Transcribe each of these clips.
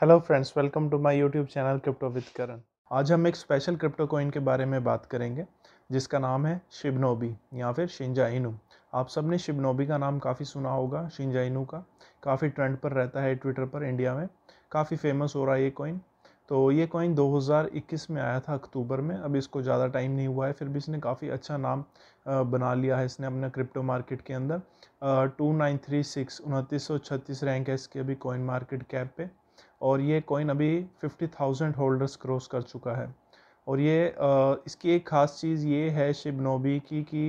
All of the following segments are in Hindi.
hello friends welcome to my YouTube channel crypto with Karan आज हम एक स्पेशल क्रिप्टो कॉइन के बारे में बात करेंगे जिसका नाम है शिबनोबी या फिर शिंजाइनू आप सब ने शिबनोबी का नाम काफ़ी सुना होगा शिंजाइनू का काफ़ी ट्रेंड पर रहता है ट्विटर पर इंडिया में काफ़ी फेमस हो रहा है ये कॉइन तो ये कॉइन 2021 में आया था अक्टूबर में अब इसको ज़्यादा टाइम नहीं हुआ है फिर भी इसने काफ़ी अच्छा नाम बना लिया है इसने अपना क्रिप्टो मार्केट के अंदर टू नाइन थ्री सिक्स उनतीस सौ छत्तीस रैंक है इसके अभी कॉइन मार्केट कैप पे और ये कॉइन अभी 50,000 होल्डर्स क्रॉस कर चुका है और ये इसकी एक ख़ास चीज़ ये है शिबनोबी की कि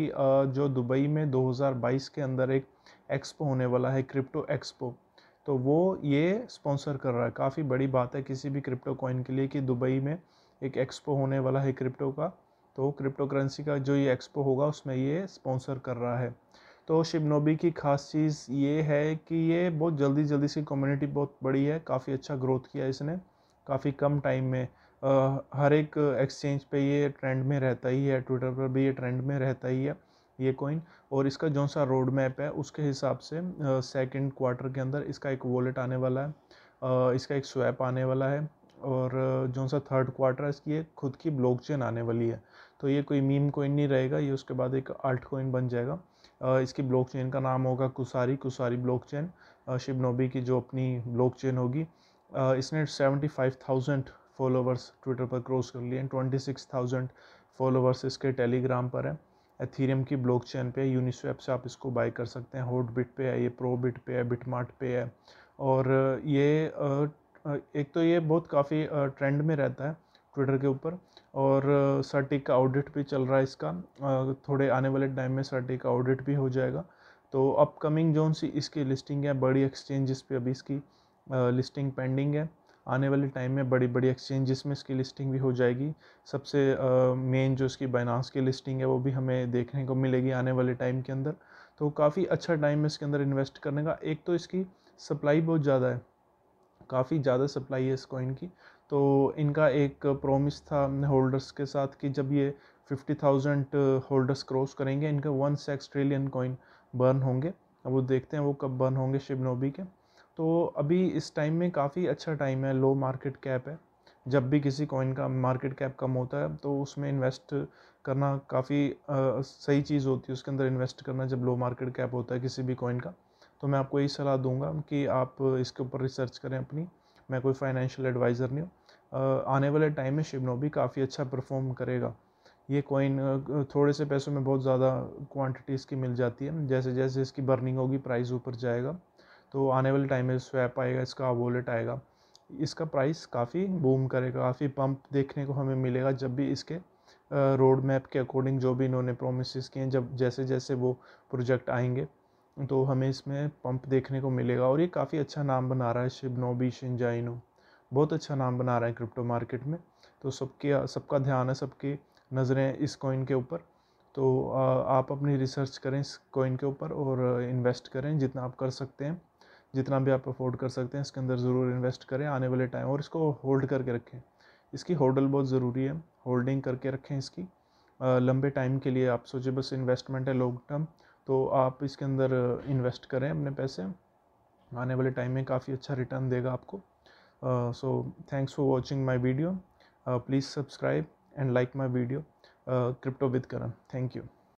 जो दुबई में 2022 के अंदर एक एक्सपो होने वाला है क्रिप्टो एक्सपो तो वो ये स्पॉन्सर कर रहा है काफ़ी बड़ी बात है किसी भी क्रिप्टो कॉइन के लिए कि दुबई में एक एक्सपो होने वाला है क्रिप्टो का तो क्रिप्टो करेंसी का जो ये एक्सपो होगा उसमें ये स्पॉन्सर कर रहा है तो शिवनोबी की खास चीज़ ये है कि ये बहुत जल्दी जल्दी इसकी कम्युनिटी बहुत बड़ी है काफ़ी अच्छा ग्रोथ किया इसने काफ़ी कम टाइम में आ, हर एक एक्सचेंज पे ये ट्रेंड में रहता ही है ट्विटर पर भी ये ट्रेंड में रहता ही है ये कॉइन और इसका जो सा रोड मैप है उसके हिसाब से सेकंड क्वार्टर के अंदर इसका एक वॉलेट आने वाला है आ, इसका एक स्वैप आने वाला है और जो सा थर्ड क्वार्टर है इसकी खुद की ब्लॉकचेन आने वाली है तो ये कोई मीम कोइन नहीं रहेगा ये उसके बाद एक आल्ट कोइन बन जाएगा इसकी ब्लॉकचेन का नाम होगा कुसारी कुसारी ब्लॉकचेन शिबनोबी की जो अपनी ब्लॉकचेन होगी इसने seventy five thousand followers Twitter पर क्रॉस कर लिए ट्वेंटी सिक्स थाउजेंड फॉलोवर्स इसके टेलीग्राम पर है एथीरियम की ब्लॉकचेन पे यूनिस्वैप से आप इसको बाई कर सकते हैं होट बिट पे है ये प्रो बिट पे है बिटमार्ट पे है और ये एक तो ये बहुत काफ़ी ट्रेंड में रहता है ट्विटर के ऊपर और सर्टिक का ऑडिट भी चल रहा है इसका थोड़े आने वाले टाइम में सर्टिक का ऑडिट भी हो जाएगा तो अपकमिंग जोन सी इसकी लिस्टिंग है बड़ी एक्सचेंजेस पे अभी इसकी लिस्टिंग पेंडिंग है आने वाले टाइम में बड़ी बड़ी एक्सचेंजेस में इसकी लिस्टिंग भी हो जाएगी सबसे मेन जो इसकी बाइनास की लिस्टिंग है वो भी हमें देखने को मिलेगी आने वाले टाइम के अंदर तो काफ़ी अच्छा टाइम है इसके अंदर इन्वेस्ट करने का एक तो इसकी सप्लाई बहुत ज़्यादा है काफ़ी ज़्यादा सप्लाई है इस कॉइन की तो इनका एक प्रोमिस था होल्डर्स के साथ कि जब ये फिफ्टी थाउजेंड होल्डर्स क्रॉस करेंगे इनके one six trillion coin burn होंगे अब वो देखते हैं वो कब बर्न होंगे शिवनोबी के तो अभी इस टाइम में काफ़ी अच्छा टाइम है लो मार्केट कैप है जब भी किसी कॉइन का मार्केट कैप कम होता है तो उसमें इन्वेस्ट करना काफ़ी uh, सही चीज़ होती है उसके अंदर इन्वेस्ट करना जब लो मार्केट कैप होता है किसी भी कॉइन का तो मैं आपको यही सलाह दूंगा कि आप इसके ऊपर रिसर्च करें अपनी मैं कोई फाइनेंशियल एडवाइज़र नहीं हूँ आने वाले टाइम में शिवनोबी भी काफ़ी अच्छा परफॉर्म करेगा ये कॉइन थोड़े से पैसों में बहुत ज़्यादा क्वांटिटीज़ इसकी मिल जाती है जैसे जैसे इसकी बर्निंग होगी प्राइस ऊपर जाएगा तो आने वाले टाइम में स्वैप आएगा इसका वॉलेट आएगा इसका प्राइस काफ़ी बूम करेगा काफ़ी पंप देखने को हमें मिलेगा जब भी इसके रोड मैप के अकॉर्डिंग जो भी इन्होंने प्रोमिस किए हैं जब जैसे जैसे वो प्रोजेक्ट आएंगे तो हमें इसमें पंप देखने को मिलेगा और ये काफ़ी अच्छा नाम बना रहा है शिबनोबी शिंजाइनो बहुत अच्छा नाम बना रहा है क्रिप्टो मार्केट में तो सबके सबका ध्यान है सबके नज़रें इस कॉइन के ऊपर तो आप अपनी रिसर्च करें इस कॉइन के ऊपर और इन्वेस्ट करें जितना आप कर सकते हैं जितना भी आप अफोर्ड कर सकते हैं इसके अंदर ज़रूर इन्वेस्ट करें आने वाले टाइम और इसको होल्ड करके रखें इसकी होल्डल बहुत ज़रूरी है होल्डिंग करके रखें इसकी लंबे टाइम के लिए आप सोचें बस इन्वेस्टमेंट है लॉन्ग टर्म तो आप इसके अंदर इन्वेस्ट करें अपने पैसे आने वाले टाइम में काफ़ी अच्छा रिटर्न देगा आपको so thanks for watching my video please subscribe and like my video crypto with Karan thank you